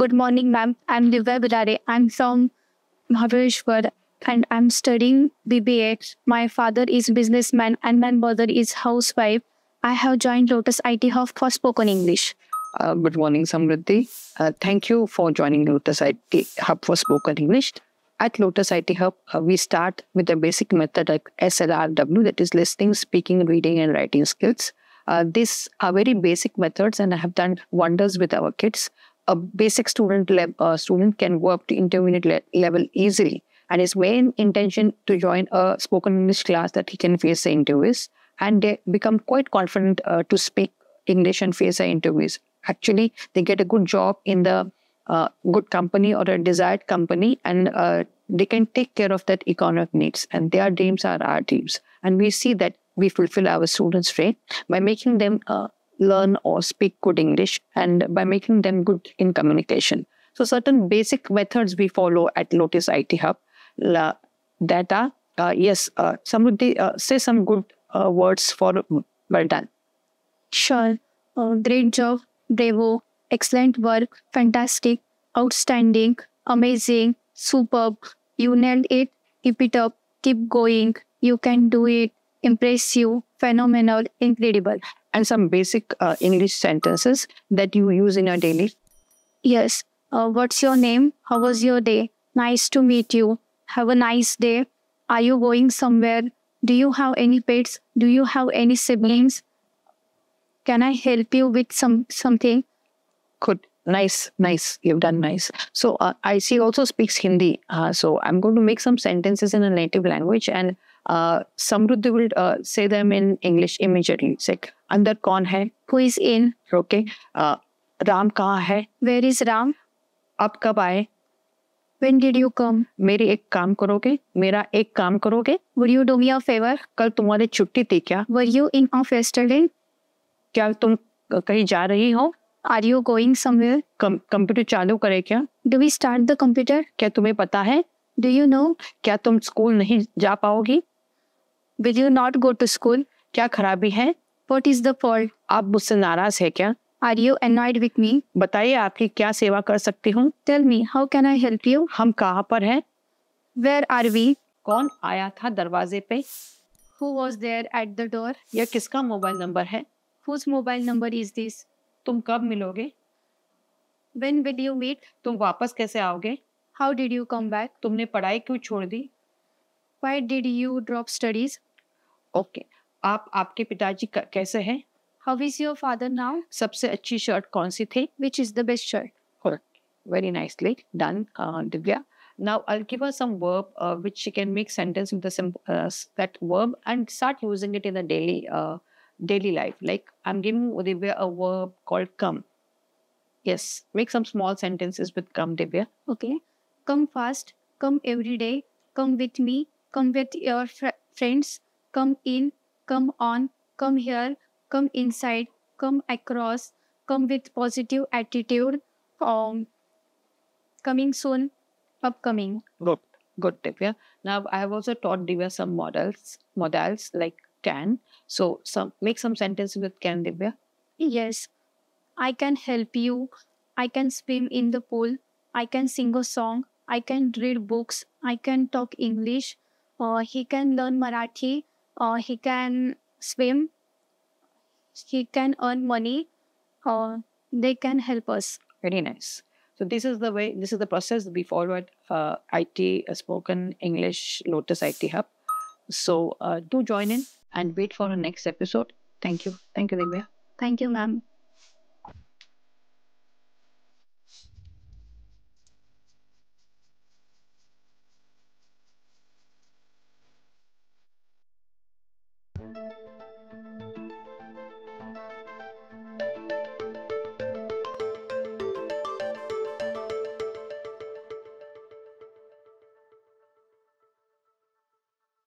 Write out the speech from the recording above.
Good morning, ma'am. I'm Divya Bilare. I'm from Mahabaleshwar and I'm studying BBA. My father is businessman and my mother is housewife. I have joined Lotus IT Hub for spoken English. Uh, good morning, Samriddhi. Uh, thank you for joining Lotus IT Hub for spoken English. At Lotus IT Hub, uh, we start with a basic method like SLRW, that is listening, speaking, reading, and writing skills. Uh, these are very basic methods and I have done wonders with our kids a basic student uh, student can go up to intermediate le- level easily and his main intention to join a spoken english class that he can face the interviews and they become quite confident uh, to speak english and face the interviews actually they get a good job in the uh, good company or a desired company and uh, they can take care of that economic needs and their dreams are our dreams and we see that we fulfill our students' dream by making them uh, learn or speak good English and by making them good in communication. So, certain basic methods we follow at Lotus IT Hub la, that are, uh, yes, uh, somebody uh, say some good uh, words for well done. Sure. Uh, great job. Bravo. Excellent work. Fantastic. Outstanding. Amazing. Superb. You nailed it. Keep it up. Keep going. You can do it. Impressive. Phenomenal. Incredible and some basic uh, English sentences that you use in your daily. Yes. Uh, what's your name? How was your day? Nice to meet you. Have a nice day. Are you going somewhere? Do you have any pets? Do you have any siblings? Can I help you with some something? Good. Nice, nice. You've done nice. So uh, I see also speaks Hindi. Uh, so I'm going to make some sentences in a native language, and uh, Samruddhi will uh, say them in English immediately. like, अंदर कौन है who is in okay Ram कहाँ है where is Ram आप कब आए When did you come? मेरे एक काम करोगे मेरा एक काम करोगे Would you do me a favor? कल तुम्हारी छुट्टी थी क्या Were you in off yesterday? क्या तुम कहीं जा रही हो are you going somewhere computer चालू करे क्या Do we start the computer? क्या तुम्हें पता है Do you know? क्या तुम स्कूल नहीं जा पाओगी Will you not go to school? क्या खराबी है वट इज द फॉल्ट आप मुझसे नाराज है क्या are you annoyed with me बताइए आपकी क्या सेवा कर सकती हूँ tell me how can I help you हम कहाँ पर हैं वेयर आर वी कौन आया था दरवाजे पे who was there at the door यह किसका मोबाइल नंबर है whose mobile number is this तुम कब मिलोगे When will you meet? तुम वापस कैसे आओगे how did you come back तुमने पढ़ाई क्यों छोड़ दी why did you drop studies okay आप आपके पिताजी कैसे हैं how is your father now सबसे अच्छी शर्ट कौन सी थी which is the very nicely done Divya now I give verb which she can make sentence with that verb and start using it in daily life like I am giving Divya verb called come yes make some small sentences with come Divya okay come fast come everyday come with me come with your friends come in come on, come here, come inside, come across, come with positive attitude. Um, coming soon, upcoming. Good, good tip. Yeah. Now I have also taught Divya some models, models like can. So some make some sentence with can, Divya. Yes, I can help you. I can swim in the pool. I can sing a song. I can read books. I can talk English. Uh, he can learn Marathi uh, he can swim, he can earn money, or uh, they can help us. Very nice. So this is the way, this is the process we follow at uh, IT uh, Spoken English Lotus IT Hub. So uh, do join in and wait for our next episode. Thank you. Thank you, Divya. Thank you, ma'am.